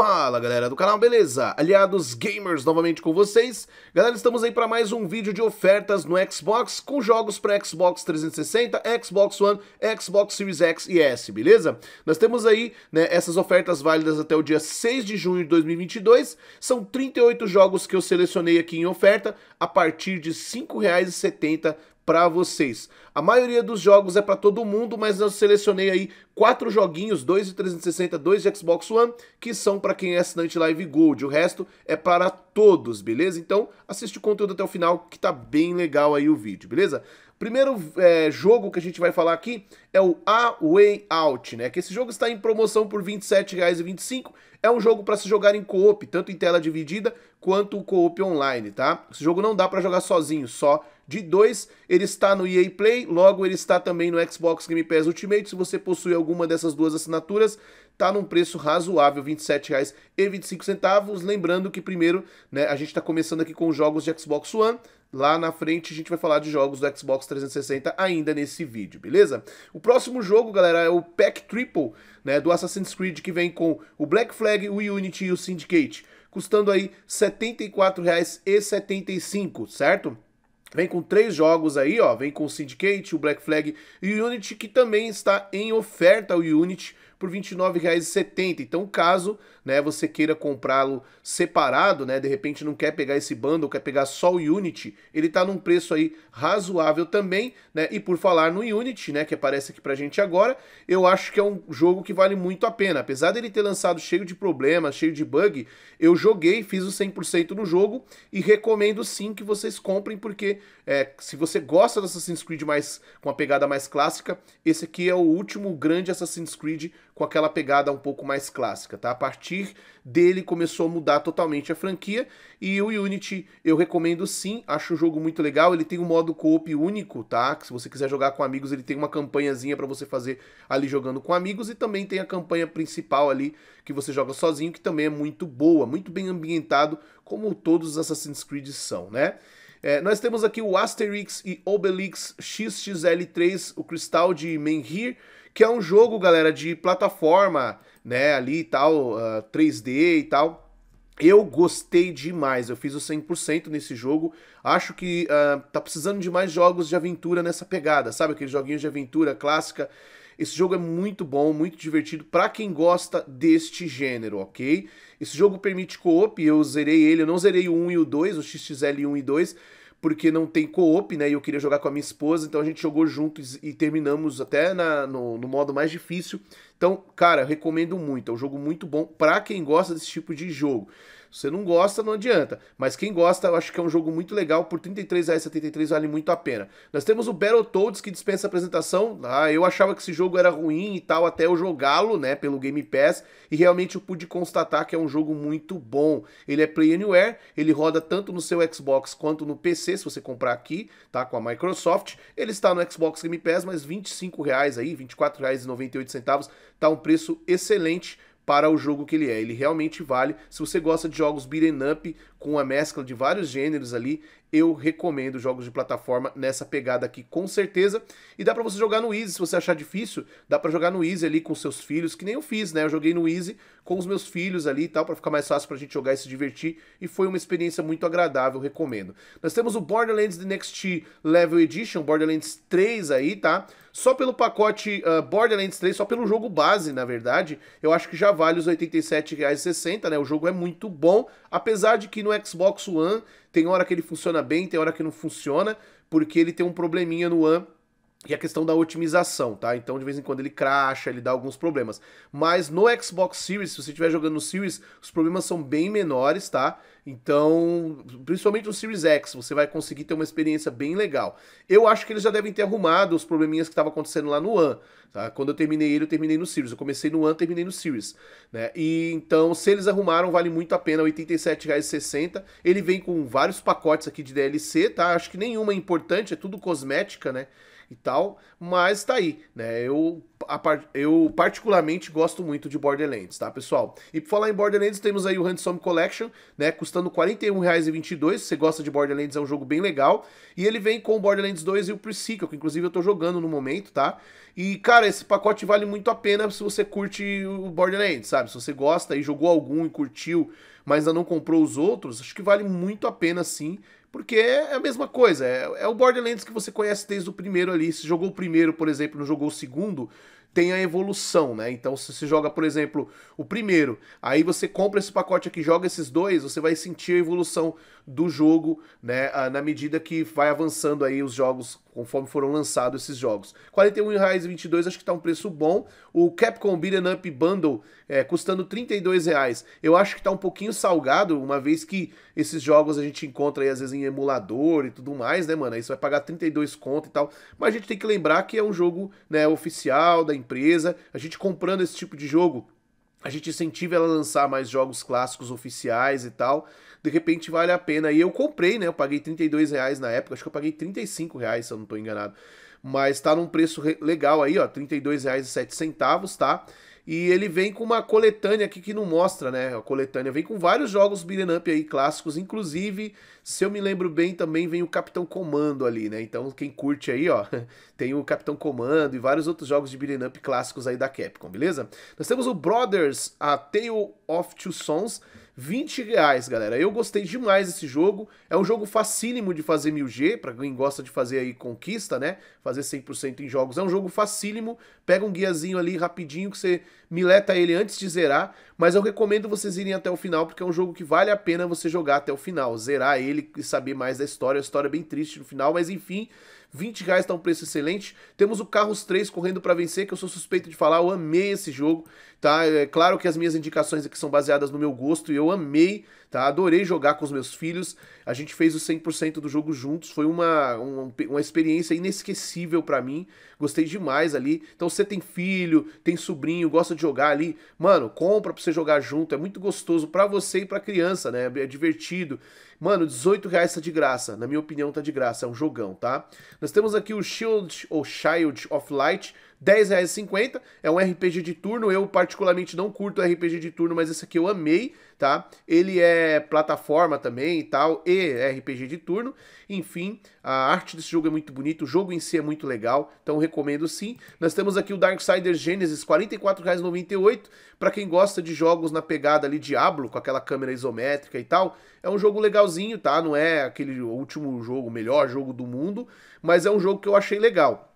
Fala galera do canal, beleza? Aliados Gamers novamente com vocês. Galera, estamos aí para mais um vídeo de ofertas no Xbox com jogos para Xbox 360, Xbox One, Xbox Series X e S, beleza? Nós temos aí né, essas ofertas válidas até o dia 6 de junho de 2022. São 38 jogos que eu selecionei aqui em oferta a partir de R$ 5,70 para vocês. A maioria dos jogos é para todo mundo, mas eu selecionei aí quatro joguinhos, dois de 360, dois de Xbox One, que são para quem é assinante Live Gold. O resto é para todos, beleza? Então assiste o conteúdo até o final, que tá bem legal aí o vídeo, beleza? Primeiro é, jogo que a gente vai falar aqui é o A Way Out, né? Que esse jogo está em promoção por R$ 27,25. É um jogo para se jogar em co-op, tanto em tela dividida quanto co-op online, tá? Esse jogo não dá para jogar sozinho, só de 2. Ele está no EA Play, logo ele está também no Xbox Game Pass Ultimate. Se você possui alguma dessas duas assinaturas, está num preço razoável, R$ 27,25. Lembrando que primeiro né, a gente está começando aqui com os jogos de Xbox One. Lá na frente a gente vai falar de jogos do Xbox 360 ainda nesse vídeo, beleza? O próximo jogo, galera, é o Pack Triple, né, do Assassin's Creed, que vem com o Black Flag, o Unity e o Syndicate, custando aí R$ 74,75, certo? Vem com três jogos aí, ó. Vem com o Syndicate, o Black Flag e o Unity, que também está em oferta, o Unity, por R$29,70. Então, caso né, você queira comprá-lo separado, né, de repente não quer pegar esse bundle, quer pegar só o Unity, ele está num preço aí razoável também, né, e por falar no Unity, né, que aparece aqui pra gente agora, eu acho que é um jogo que vale muito a pena, apesar dele ter lançado cheio de problemas, cheio de bug, eu joguei, fiz o 100% no jogo e recomendo sim que vocês comprem, porque é, se você gosta do Assassin's Creed mais, com a pegada mais clássica, esse aqui é o último grande Assassin's Creed com aquela pegada um pouco mais clássica, tá, a partir partir dele começou a mudar totalmente a franquia. E o Unity eu recomendo sim, acho o jogo muito legal. Ele tem um modo co-op único, tá? Que se você quiser jogar com amigos, ele tem uma campanhazinha para você fazer ali jogando com amigos. E também tem a campanha principal ali que você joga sozinho, que também é muito boa, muito bem ambientado, como todos os Assassin's Creed são, né? É, nós temos aqui o Asterix e Obelix XXL3, o Cristal de Menhir, que é um jogo, galera, de plataforma né, ali e tal, uh, ah, 3D e tal. Eu gostei demais, eu fiz o 100% nesse jogo. Acho que uh, tá precisando de mais jogos de aventura nessa pegada, sabe? Aqueles joguinhos de aventura clássica. Esse jogo é muito bom, muito divertido para quem gosta deste gênero, ok? Esse jogo permite co-op, eu zerei ele, eu não zerei o 1 e o 2, o XXL 1 e 2, porque não tem co-op, né? E eu queria jogar com a minha esposa, então a gente jogou juntos e terminamos até na, no, no, modo mais difícil. Então, cara, recomendo muito. É um jogo muito bom para quem gosta desse tipo de jogo. Se você não gosta, não adianta. Mas quem gosta, eu acho que é um jogo muito legal. Por a 73 vale muito a pena. Nós temos o Battletoads, que dispensa apresentação. Ah, eu achava que esse jogo era ruim e tal, até eu jogá-lo, né, pelo Game Pass. E realmente eu pude constatar que é um jogo muito bom. Ele é Play Anywhere, ele roda tanto no seu Xbox quanto no PC, se você comprar aqui, tá, com a Microsoft. Ele está no Xbox Game Pass, mas R$ 25,00 aí, R$ 24,98, tá um preço excelente para o jogo que ele é. Ele realmente vale. Se você gosta de jogos beat'em up com a mescla de vários gêneros ali, eu recomendo jogos de plataforma nessa pegada aqui com certeza. E dá para você jogar no easy, se você achar difícil, dá para jogar no easy ali com seus filhos, que nem eu fiz, né? Eu joguei no easy com os meus filhos ali e tal, para ficar mais fácil pra gente jogar e se divertir, e foi uma experiência muito agradável, recomendo. Nós temos o Borderlands The Next Level Edition, Borderlands 3 aí, tá? Só pelo pacote uh, Borderlands 3, só pelo jogo base, na verdade, eu acho que já vale os R$ 87,60, né? O jogo é muito bom, apesar de que no Xbox One tem hora que ele funciona bem, tem hora que não funciona, porque ele tem um probleminha no One e a questão da otimização, tá? Então de vez em quando ele cracha, ele dá alguns problemas. Mas no Xbox Series, se você estiver jogando no Series, os problemas são bem menores, tá? Então, principalmente no Series X, você vai conseguir ter uma experiência bem legal. Eu acho que eles já devem ter arrumado os probleminhas que estavam acontecendo lá no One, tá? Quando eu terminei ele, eu terminei no Series. Eu comecei no One, terminei no Series, né? E então, se eles arrumaram, vale muito a pena, R$ 87,60. Ele vem com vários pacotes aqui de DLC, tá? Acho que nenhuma é importante, é tudo cosmética, né? e tal, mas tá aí, né? Eu, a, eu particularmente gosto muito de Borderlands, tá, pessoal? E por falar em Borderlands, temos aí o Handsome Collection, né, custando R$41,22, Se você gosta de Borderlands, é um jogo bem legal. E ele vem com o Borderlands 2 e o Pre-Sequel, que inclusive eu tô jogando no momento, tá? E, cara, esse pacote vale muito a pena se você curte o Borderlands, sabe? Se você gosta e jogou algum e curtiu, mas ainda não comprou os outros, acho que vale muito a pena sim porque é a mesma coisa, é, é, o Borderlands que você conhece desde o primeiro ali. Se jogou o primeiro, por exemplo, não jogou o segundo, tem a evolução, né? Então, se você joga, por exemplo, o primeiro, aí você compra esse pacote aqui, joga esses dois, você vai sentir a evolução do jogo, né, ah, na medida que vai avançando aí os jogos, conforme foram lançados esses jogos. R$ 41,22 acho que está um preço bom. O Capcom Beat'em Up Bundle é, custando R$ reais. Eu acho que está um pouquinho salgado, uma vez que esses jogos a gente encontra aí às vezes em emulador e tudo mais, né, mano? Aí você vai pagar 32 conto e tal. Mas a gente tem que lembrar que é um jogo, né, oficial da empresa. A gente comprando esse tipo de jogo, a gente incentiva ela a lançar mais jogos clássicos oficiais e tal de repente vale a pena. E eu comprei, né? Eu paguei 32 reais na época, acho que eu paguei 35 reais, se eu não estou enganado. Mas tá num preço legal aí, ó, R$32,07, tá? E ele vem com uma coletânea aqui que não mostra, né? A coletânea vem com vários jogos beat'em up aí clássicos, inclusive, se eu me lembro bem, também vem o Capitão Comando ali, né? Então, quem curte aí, ó, tem o Capitão Comando e vários outros jogos de beat'em up clássicos aí da Capcom, beleza? Nós temos o Brothers, a Tale of Two Sons, 20 reais, galera. Eu gostei demais desse jogo. É um jogo facílimo de fazer 1000G, pra quem gosta de fazer aí conquista, né? Fazer 100% em jogos. É um jogo facílimo. Pega um guiazinho ali rapidinho que você mileta ele antes de zerar. Mas eu recomendo vocês irem até o final, porque é um jogo que vale a pena você jogar até o final. Zerar ele e saber mais da história. É a história é bem triste no final, mas enfim... 20 reais tá um preço excelente. Temos o Carros 3 correndo para vencer, que eu sou suspeito de falar, eu amei esse jogo, tá? É claro que as minhas indicações aqui são baseadas no meu gosto e eu amei, tá? Adorei jogar com os meus filhos. A gente fez o 100% do jogo juntos, foi uma, uma, uma experiência inesquecível para mim. Gostei demais ali. Então você tem filho, tem sobrinho, gosta de jogar ali, mano, compra para você jogar junto, é muito gostoso para você e para criança, né? É divertido. Mano, 18 reais tá de graça. Na minha opinião, tá de graça. É um jogão, tá? Nós temos aqui o Shield ou Shield of Light R$10,50. É um RPG de turno. Eu, particularmente, não curto RPG de turno, mas esse aqui eu amei, tá? Ele é plataforma também e tal, e RPG de turno. Enfim, a arte desse jogo é muito bonita, o jogo em si é muito legal, então recomendo sim. Nós temos aqui o Darksiders Genesis, R$44,98. 44,98. Para quem gosta de jogos na pegada ali Diablo, com aquela câmera isométrica e tal, é um jogo legalzinho, tá? Não é aquele último jogo, o melhor jogo do mundo, mas é um jogo que eu achei legal.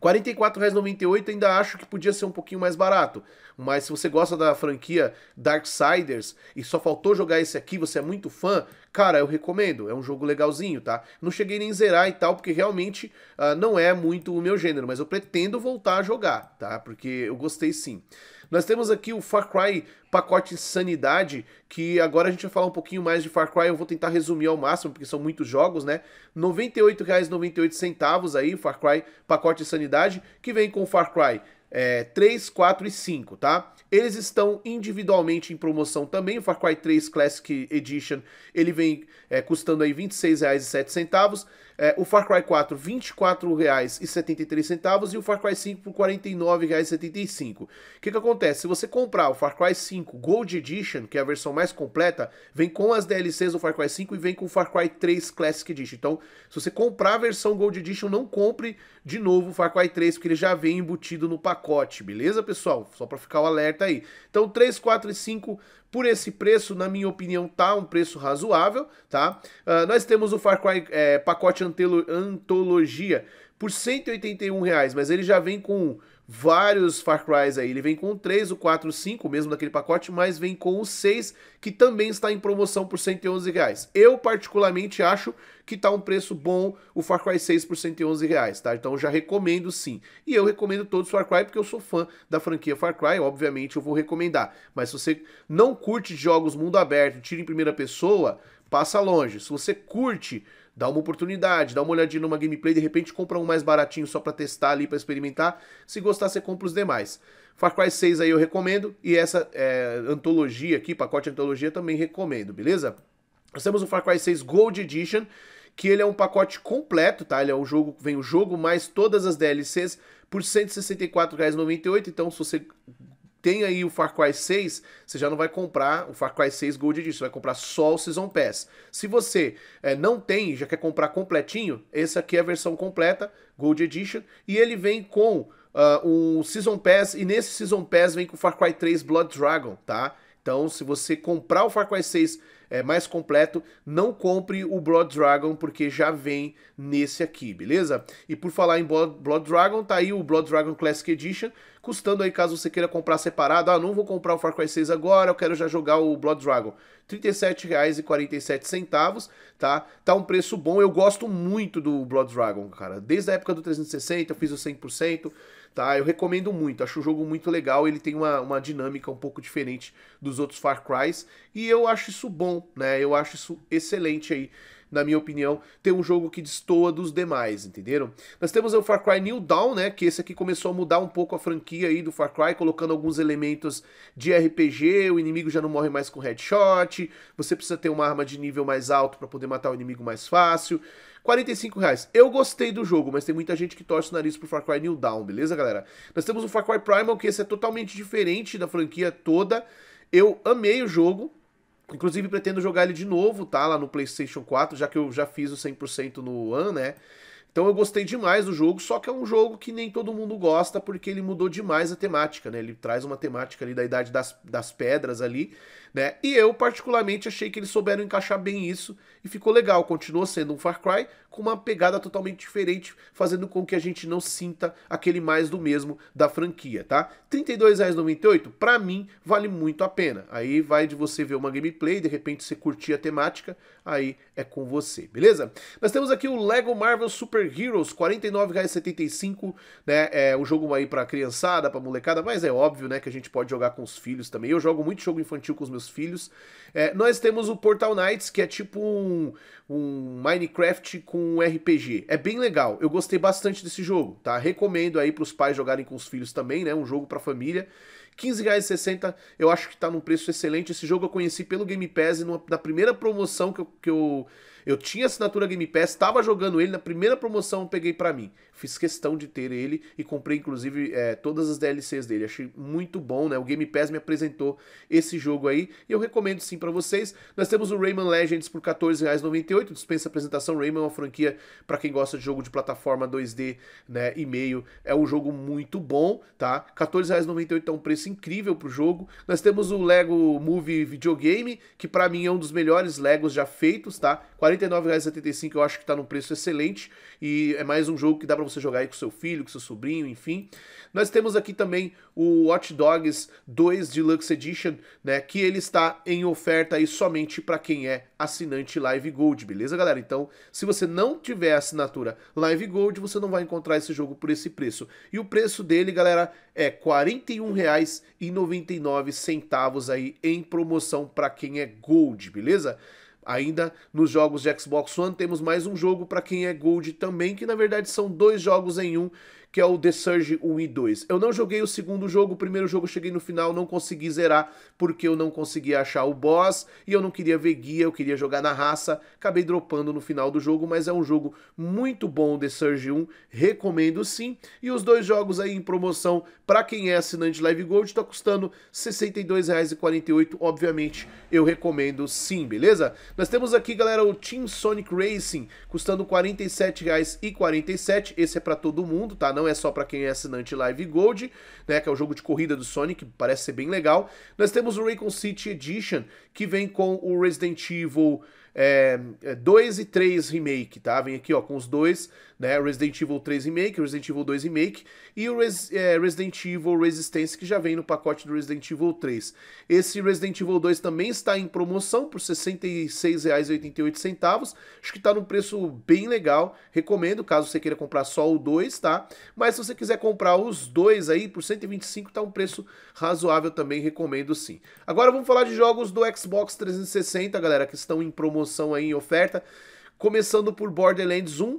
R$44,98 ainda acho que podia ser um pouquinho mais barato. Mas se você gosta da franquia Darksiders e só faltou jogar esse aqui, você é muito fã, Cara, eu recomendo, é um jogo legalzinho, tá? Não cheguei nem zerar e tal, porque realmente uh, não é muito o meu gênero, mas eu pretendo voltar a jogar, tá? Porque eu gostei sim. Nós temos aqui o Far Cry pacote Sanidade, que agora a gente vai falar um pouquinho mais de Far Cry, eu vou tentar resumir ao máximo, porque são muitos jogos, né? R$ 98,98 aí, Far Cry pacote Sanidade, que vem com Far Cry é, 3, 4 e 5, tá? Eles estão individualmente em promoção também. O Far Cry 3 Classic Edition ele vem é, custando aí R$ 26,07. É, o Far Cry 4, R$ 24,73 e o Far Cry 5 por R$ 49,75. O que, que acontece? Se você comprar o Far Cry 5 Gold Edition, que é a versão mais completa, vem com as DLCs do Far Cry 5 e vem com o Far Cry 3 Classic Edition. Então, se você comprar a versão Gold Edition, não compre de novo o Far Cry 3, porque ele já vem embutido no pacote, beleza, pessoal? Só para ficar o alerta aí. Então, 3, 4 e 5 por esse preço, na minha opinião, tá um preço razoável, tá? Uh, nós temos o Far Cry é, pacote antologia por 181 reais, mas ele já vem com vários Far Crys aí. Ele vem com o 3, o 4, o 5, mesmo daquele pacote, mas vem com o 6, que também está em promoção por 111 reais. Eu, particularmente, acho que está um preço bom o Far Cry 6 por 111 reais, tá? Então já recomendo sim. E eu recomendo todos os Far Cry porque eu sou fã da franquia Far Cry, obviamente eu vou recomendar. Mas se você não curte jogos mundo aberto, tiro em primeira pessoa, passa longe. Se você curte dá uma oportunidade, dá uma olhadinha numa gameplay, de repente compra um mais baratinho só para testar ali, para experimentar. Se gostar, você compra os demais. Far Cry 6 aí eu recomendo e essa é, antologia aqui, pacote antologia, também recomendo, beleza? Nós temos o Far Cry 6 Gold Edition, que ele é um pacote completo, tá? Ele é um jogo, vem o jogo mais todas as DLCs por R$164,98, 164,98, então se você tem aí o Far Cry 6, você já não vai comprar o Far Cry 6 Gold Edition, você vai comprar só o Season Pass. Se você é, não tem já quer comprar completinho, essa aqui é a versão completa, Gold Edition, e ele vem com uh, um Season Pass, e nesse Season Pass vem com o Far Cry 3 Blood Dragon, tá? Então, se você comprar o Far Cry 6 é, mais completo, não compre o Blood Dragon, porque já vem nesse aqui, beleza? E por falar em Blood Dragon, tá aí o Blood Dragon Classic Edition, custando aí caso você queira comprar separado. Ah, não vou comprar o Far Cry 6 agora, eu quero já jogar o Blood Dragon. R$ 37,47, tá? Tá um preço bom. Eu gosto muito do Blood Dragon, cara. Desde a época do 360, eu fiz o 100% tá? Eu recomendo muito, acho o jogo muito legal, ele tem uma, uma dinâmica um pouco diferente dos outros Far Crys, e eu acho isso bom, né? Eu acho isso excelente aí na minha opinião, ter um jogo que destoa dos demais, entenderam? Nós temos o Far Cry New Dawn, né, que esse aqui começou a mudar um pouco a franquia aí do Far Cry, colocando alguns elementos de RPG, o inimigo já não morre mais com headshot, você precisa ter uma arma de nível mais alto para poder matar o inimigo mais fácil. 45 reais. Eu gostei do jogo, mas tem muita gente que torce o nariz pro Far Cry New Dawn, beleza, galera? Nós temos o Far Cry Primal, que esse é totalmente diferente da franquia toda. Eu amei o jogo, Inclusive pretendo jogar ele de novo, tá? Lá no PlayStation 4, já que eu já fiz o 100% no One, né? Então eu gostei demais do jogo, só que é um jogo que nem todo mundo gosta porque ele mudou demais a temática, né? Ele traz uma temática ali da idade das, das pedras ali, né? E eu particularmente achei que eles souberam encaixar bem isso e ficou legal. Continua sendo um Far Cry, com uma pegada totalmente diferente, fazendo com que a gente não sinta aquele mais do mesmo da franquia, tá? R$32,98, 32,98, para mim, vale muito a pena. Aí vai de você ver uma gameplay, de repente você curtir a temática, aí é com você, beleza? Nós temos aqui o Lego Marvel Super Heroes, R$49,75, né? É um jogo aí para criançada, para molecada, mas é óbvio, né, que a gente pode jogar com os filhos também. Eu jogo muito jogo infantil com os meus filhos. É, nós temos o Portal Knights, que é tipo um, um Minecraft com um RPG. É bem legal. Eu gostei bastante desse jogo, tá? Recomendo aí para os pais jogarem com os filhos também, né? Um jogo para família. R$15,60, eu acho que tá num preço excelente. Esse jogo eu conheci pelo Game Pass numa, na primeira promoção que eu, que eu eu tinha assinatura Game Pass, estava jogando ele, na primeira promoção eu peguei para mim. Fiz questão de ter ele e comprei inclusive é, todas as DLCs dele. Achei muito bom, né? O Game Pass me apresentou esse jogo aí e eu recomendo sim para vocês. Nós temos o Rayman Legends por R$14,98, dispensa apresentação. Rayman é uma franquia para quem gosta de jogo de plataforma 2D, né, e meio. É um jogo muito bom, tá? R$14,98 é um preço incrível pro jogo. Nós temos o Lego Movie Videogame, que para mim é um dos melhores Legos já feitos, tá? 40 49,75 eu acho que está num preço excelente e é mais um jogo que dá para você jogar aí com seu filho, com seu sobrinho, enfim. Nós temos aqui também o Watch Dogs 2 Deluxe Edition, né, que ele está em oferta aí somente para quem é assinante Live Gold, beleza, galera? Então, se você não tiver assinatura Live Gold, você não vai encontrar esse jogo por esse preço. E o preço dele, galera, é R$ 41,99 aí em promoção para quem é Gold, beleza? Ainda nos jogos de Xbox One temos mais um jogo para quem é Gold também, que na verdade são dois jogos em um que é o The Surge 1 e 2. Eu não joguei o segundo jogo, o primeiro jogo eu cheguei no final, não consegui zerar porque eu não conseguia achar o boss e eu não queria ver guia, eu queria jogar na raça. Acabei dropando no final do jogo, mas é um jogo muito bom, The Surge 1, recomendo sim. E os dois jogos aí em promoção para quem é assinante Live Gold, tá custando R$ 62,48, obviamente eu recomendo sim, beleza? Nós temos aqui, galera, o Team Sonic Racing, custando R$ 47,47, esse é para todo mundo, tá? Não não é só para quem é assinante Live Gold, né, que é o jogo de corrida do Sonic, parece ser bem legal. Nós temos o Raycon City Edition, que vem com o Resident Evil é, eh, 2 e 3 Remake, tá? Vem aqui, ó, com os dois né? Resident Evil 3 Remake, Resident Evil 2 Remake e o Res, é, Resident Evil Resistance, que já vem no pacote do Resident Evil 3. Esse Resident Evil 2 também está em promoção por R$ 66,88. Acho que está num preço bem legal. Recomendo, caso você queira comprar só o 2, tá? Mas se você quiser comprar os dois aí, por 125 tá um preço razoável também, recomendo sim. Agora vamos falar de jogos do Xbox 360, galera, que estão em promoção aí, em oferta. Começando por Borderlands 1,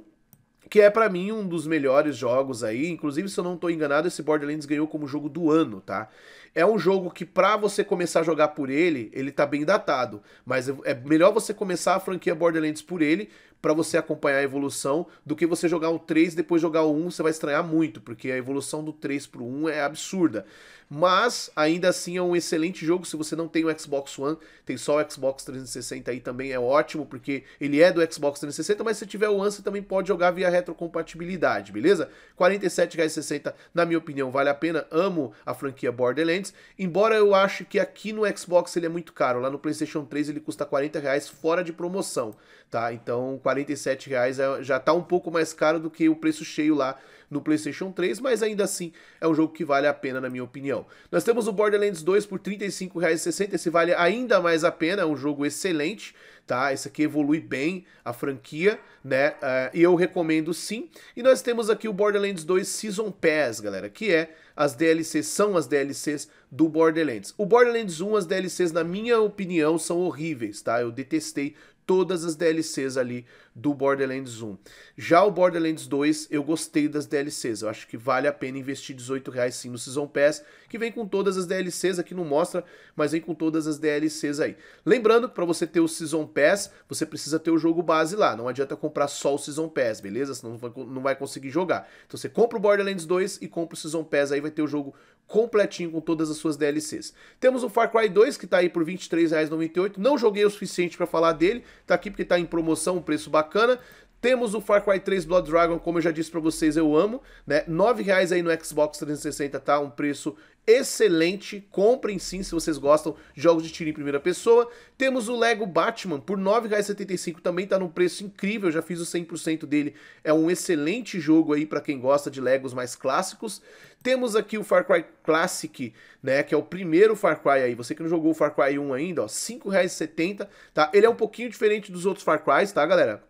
que é para mim um dos melhores jogos aí. Inclusive, se eu não tô enganado, esse Borderlands ganhou como jogo do ano, tá? É um jogo que para você começar a jogar por ele, ele tá bem datado, mas é melhor você começar a franquia Borderlands por ele, para você acompanhar a evolução do que você jogar o 3 e depois jogar o 1, você vai estranhar muito, porque a evolução do 3 pro 1 é absurda. Mas ainda assim é um excelente jogo se você não tem o Xbox One, tem só o Xbox 360 aí também é ótimo, porque ele é do Xbox 360, mas se tiver o One você também pode jogar via retrocompatibilidade, beleza? R$ 47,60 na minha opinião vale a pena. Amo a franquia Borderlands, embora eu ache que aqui no Xbox ele é muito caro, lá no PlayStation 3 ele custa R$ 40 reais fora de promoção, tá? Então 47 reais é, já está um pouco mais caro do que o preço cheio lá no PlayStation 3, mas ainda assim é um jogo que vale a pena, na minha opinião. Nós temos o Borderlands 2 por R$35,60, esse vale ainda mais a pena, é um jogo excelente, tá? Esse aqui evolui bem a franquia, né? É, e eu recomendo sim. E nós temos aqui o Borderlands 2 Season Pass, galera, que é as DLCs, são as DLCs do Borderlands. O Borderlands 1, as DLCs, na minha opinião, são horríveis, tá? Eu detestei todas as DLCs ali do Borderlands 1. Já o Borderlands 2, eu gostei das DLCs. Eu acho que vale a pena investir 18 reais sim no Season Pass, que vem com todas as DLCs, aqui não mostra, mas vem com todas as DLCs aí. Lembrando que para você ter o Season Pass, você precisa ter o jogo base lá. Não adianta comprar só o Season Pass, beleza? Senão não vai conseguir jogar. Então você compra o Borderlands 2 e compra o Season Pass, aí vai ter o jogo completinho com todas as suas DLCs. Temos o Far Cry 2 que tá aí por R$ 23,98. Não joguei o suficiente para falar dele, tá aqui porque tá em promoção, um preço bacana. Temos o Far Cry 3 Blood Dragon, como eu já disse para vocês, eu amo, né? R$ reais aí no Xbox 360 tá um preço excelente. Comprem sim se vocês gostam de jogos de tiro em primeira pessoa. Temos o Lego Batman por R$ 9,75, também está num preço incrível, já fiz o 100% dele. É um excelente jogo aí para quem gosta de Legos mais clássicos. Temos aqui o Far Cry Classic, né, que é o primeiro Far Cry aí. Você que não jogou o Far Cry 1 ainda, ó, R$ 5,70, tá? Ele é um pouquinho diferente dos outros Far Crys, tá, galera?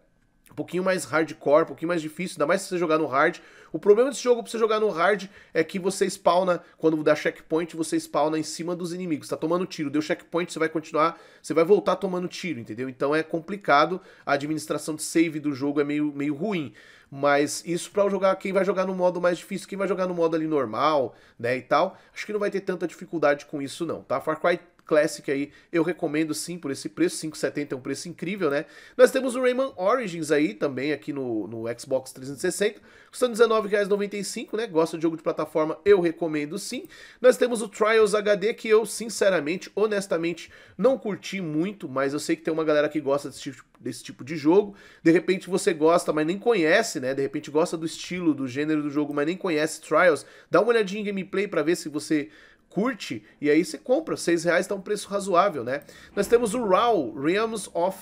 pouquinho mais hardcore, um pouquinho mais difícil, ainda mais se você jogar no hard. O problema desse jogo pra você jogar no hard é que você spawna, quando dá checkpoint, você spawna em cima dos inimigos, tá tomando tiro. Deu checkpoint, você vai continuar, você vai voltar tomando tiro, entendeu? Então é complicado, a administração de save do jogo é meio, meio ruim. Mas isso para jogar quem vai jogar no modo mais difícil, quem vai jogar no modo ali normal, né, e tal, acho que não vai ter tanta dificuldade com isso não, tá? Far Cry Classic aí, eu recomendo sim por esse preço, 5,70 é um preço incrível, né? Nós temos o Rayman Origins aí também, aqui no, no Xbox 360, custando R$19,95, né? Gosta de jogo de plataforma, eu recomendo sim. Nós temos o Trials HD, que eu sinceramente, honestamente, não curti muito, mas eu sei que tem uma galera que gosta desse tipo, desse tipo de jogo. De repente você gosta, mas nem conhece, né? De repente gosta do estilo, do gênero do jogo, mas nem conhece Trials. Dá uma olhadinha em gameplay para ver se você curte e aí você compra. Seis reais tá um preço razoável, né? Nós temos o RAW, Realms of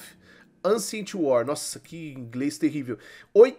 Ancient War. Nossa, que inglês terrível. R$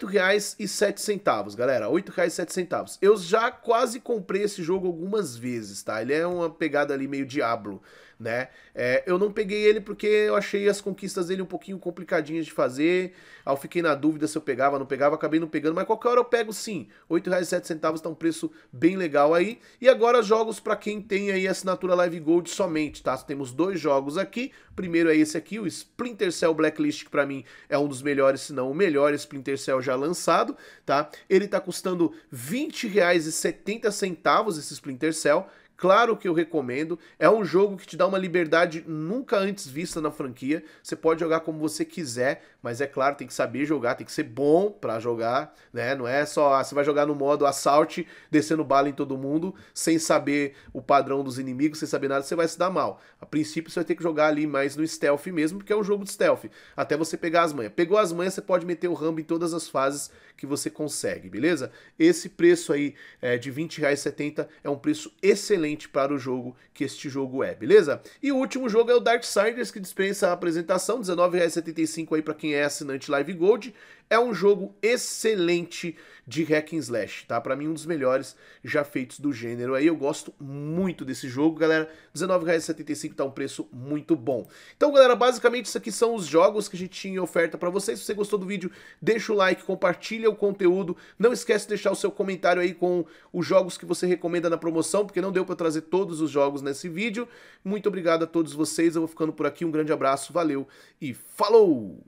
centavos galera. R$ centavos Eu já quase comprei esse jogo algumas vezes, tá? Ele é uma pegada ali meio Diablo né? É, eu não peguei ele porque eu achei as conquistas dele um pouquinho complicadinhas de fazer. Aí ah, eu fiquei na dúvida se eu pegava, não pegava, acabei não pegando, mas qualquer hora eu pego sim. R$ centavos tá um preço bem legal aí. E agora jogos para quem tem aí assinatura Live Gold somente, tá? Temos dois jogos aqui. Primeiro é esse aqui, o Splinter Cell Blacklist, que para mim é um dos melhores, se não o melhor Splinter Cell já lançado, tá? Ele tá custando R$ 20,70 esse Splinter Cell. Claro que eu recomendo. É um jogo que te dá uma liberdade nunca antes vista na franquia. Você pode jogar como você quiser mas é claro, tem que saber jogar, tem que ser bom para jogar, né? Não é só ah, você vai jogar no modo assalto descendo bala em todo mundo, sem saber o padrão dos inimigos, sem saber nada, você vai se dar mal. A princípio você vai ter que jogar ali mais no stealth mesmo, porque é um jogo de stealth, até você pegar as manhas. Pegou as manhas, você pode meter o rambo em todas as fases que você consegue, beleza? Esse preço aí é, de R$20,70 é um preço excelente para o jogo que este jogo é, beleza? E o último jogo é o Darksiders, que dispensa a apresentação, R$19,75 aí para quem é quem é assinante Live Gold, é um jogo excelente de hack and slash, tá? Para mim um dos melhores já feitos do gênero. Aí eu gosto muito desse jogo, galera. R$19,75 tá um preço muito bom. Então, galera, basicamente isso aqui são os jogos que a gente tinha em oferta para vocês. Se você gostou do vídeo, deixa o like, compartilha o conteúdo. Não esquece de deixar o seu comentário aí com os jogos que você recomenda na promoção, porque não deu para trazer todos os jogos nesse vídeo. Muito obrigado a todos vocês. Eu vou ficando por aqui. Um grande abraço, valeu e falou!